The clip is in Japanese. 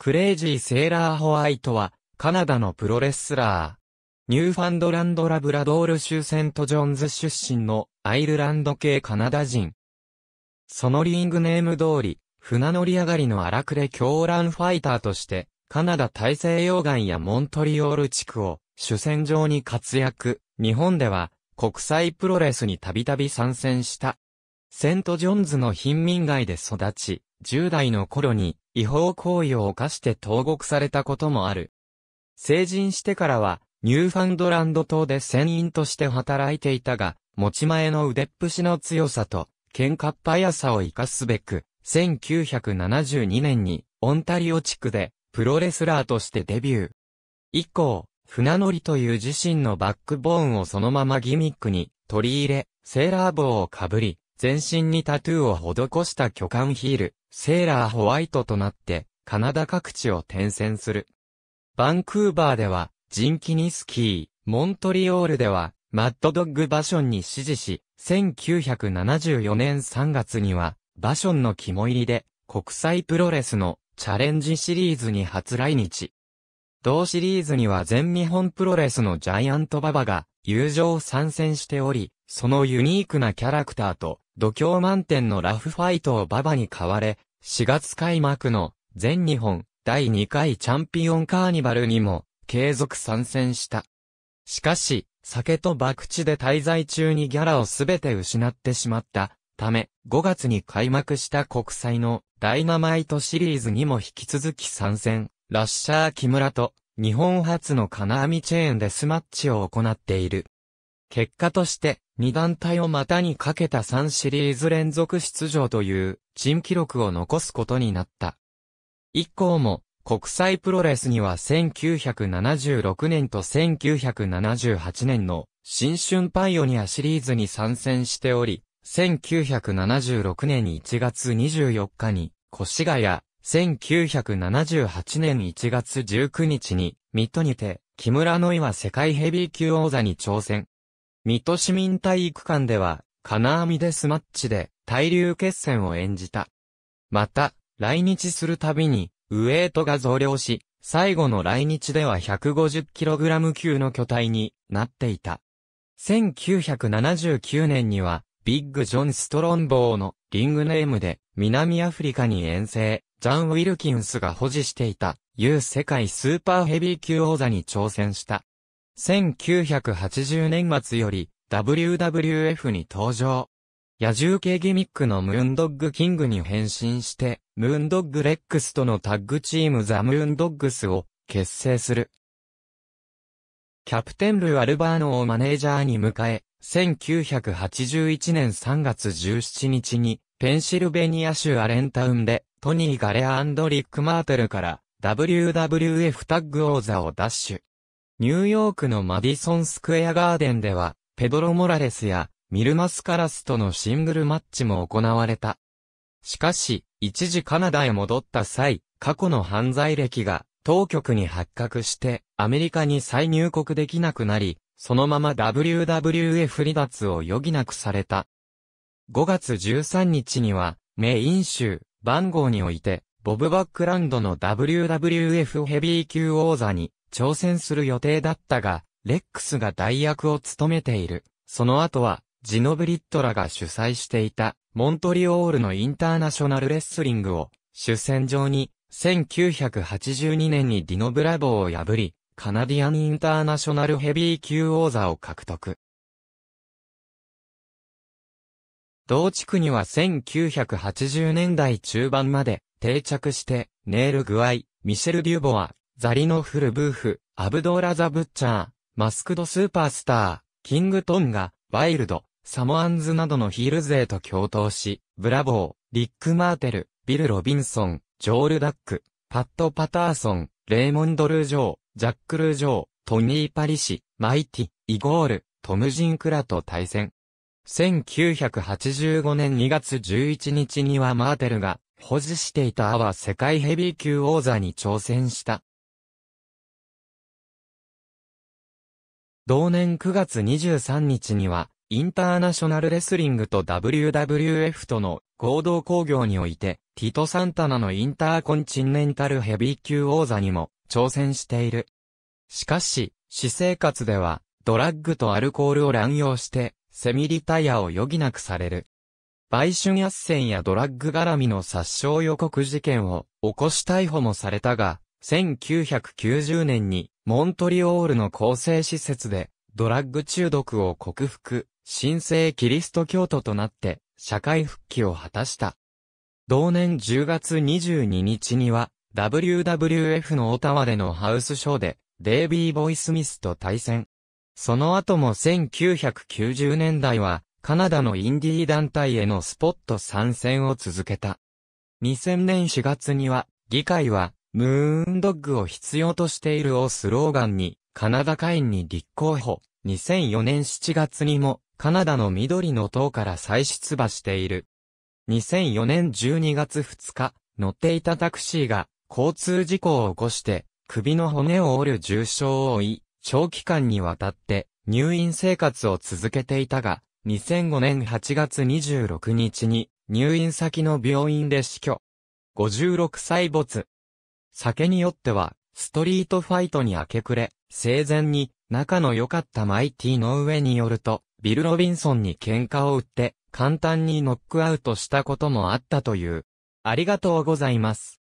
クレイジー・セーラー・ホワイトは、カナダのプロレスラー。ニューファンドランド・ラブラドール州セント・ジョンズ出身のアイルランド系カナダ人。そのリングネーム通り、船乗り上がりの荒くれ狂乱ファイターとして、カナダ大西洋岸やモントリオール地区を主戦場に活躍。日本では国際プロレスにたびたび参戦した。セントジョンズの貧民街で育ち、10代の頃に違法行為を犯して投獄されたこともある。成人してからは、ニューファンドランド島で船員として働いていたが、持ち前の腕っぷしの強さと、喧嘩っ早さを活かすべく、1972年にオンタリオ地区でプロレスラーとしてデビュー。以降、船乗りという自身のバックボーンをそのままギミックに取り入れ、セーラー帽をかぶり、全身にタトゥーを施した巨漢ヒール、セーラーホワイトとなって、カナダ各地を転戦する。バンクーバーでは、ジンキニスキー、モントリオールでは、マッドドッグバションに支持し、1974年3月には、バションの肝入りで、国際プロレスのチャレンジシリーズに初来日。同シリーズには全日本プロレスのジャイアントババが友情参戦しており、そのユニークなキャラクターと、度胸満点のラフファイトを馬場に買われ、4月開幕の全日本第2回チャンピオンカーニバルにも継続参戦した。しかし、酒と博打で滞在中にギャラをすべて失ってしまったため、5月に開幕した国際のダイナマイトシリーズにも引き続き参戦、ラッシャー木村と日本初の金網チェーンデスマッチを行っている。結果として、二団体を股にかけた3シリーズ連続出場という、珍記録を残すことになった。以降も、国際プロレスには1976年と1978年の新春パイオニアシリーズに参戦しており、1976年1月24日に越谷、1978年1月19日に、水戸にて、木村の岩世界ヘビー級王座に挑戦。水戸市民体育館では、金網デスマッチで、対流決戦を演じた。また、来日するたびに、ウエイトが増量し、最後の来日では 150kg 級の巨体になっていた。1979年には、ビッグ・ジョン・ストロンボーのリングネームで南アフリカに遠征。ジャン・ウィルキンスが保持していた、U 世界スーパーヘビー級王座に挑戦した。1980年末より、WWF に登場。野獣系ギミックのムーンドッグキングに変身して、ムーンドッグレックスとのタッグチームザ・ムーンドッグスを結成する。キャプテンル・アルバーノをマネージャーに迎え、1981年3月17日にペンシルベニア州アレンタウンでトニー・ガレアンドリック・マーテルから WWF タッグ王座を奪取。ニューヨークのマディソン・スクエア・ガーデンでは、ペドロ・モラレスやミルマス・カラスとのシングルマッチも行われた。しかし、一時カナダへ戻った際、過去の犯罪歴が当局に発覚してアメリカに再入国できなくなり、そのまま WWF 離脱を余儀なくされた。5月13日には、メイン州番号において、ボブ・バックランドの WWF ヘビー級王座に挑戦する予定だったが、レックスが代役を務めている。その後は、ジノブリットらが主催していた、モントリオールのインターナショナルレスリングを、主戦場に、1982年にディノ・ブラボーを破り、カナディアン・インターナショナルヘビー級王座を獲得。同地区には1980年代中盤まで定着して、ネール・グアイ、ミシェル・デュボア、ザリノ・フル・ブーフ、アブドーラ・ザ・ブッチャー、マスクド・スーパースター、キング・トンガ、ワイルド、サモアンズなどのヒール勢と共闘し、ブラボー、リック・マーテル、ビル・ロビンソン、ジョール・ダック、パット・パターソン、レーモンド・ルージョー、ジャック・ルージョー、トニー・パリシ、マイティ、イゴール、トム・ジンクラと対戦。1985年2月11日にはマーテルが保持していたアワ世界ヘビー級王座に挑戦した。同年9月23日には、インターナショナルレスリングと WWF との合同工業において、ティト・サンタナのインターコンチネンタルヘビー級王座にも挑戦している。しかし、私生活では、ドラッグとアルコールを乱用して、セミリタイアを余儀なくされる。売春圧戦やドラッグ絡みの殺傷予告事件を起こし逮捕もされたが、1990年にモントリオールの構成施設でドラッグ中毒を克服、神聖キリスト教徒となって社会復帰を果たした。同年10月22日には WWF のオタワでのハウスショーでデイビー・ボイスミスと対戦。その後も1990年代は、カナダのインディー団体へのスポット参戦を続けた。2000年4月には、議会は、ムーンドッグを必要としているをスローガンに、カナダ会員に立候補。2004年7月にも、カナダの緑の党から再出馬している。2004年12月2日、乗っていたタクシーが、交通事故を起こして、首の骨を折る重傷を負い、長期間にわたって入院生活を続けていたが、2005年8月26日に入院先の病院で死去。56歳没。酒によっては、ストリートファイトに明け暮れ、生前に仲の良かったマイティの上によると、ビル・ロビンソンに喧嘩を売って、簡単にノックアウトしたこともあったという。ありがとうございます。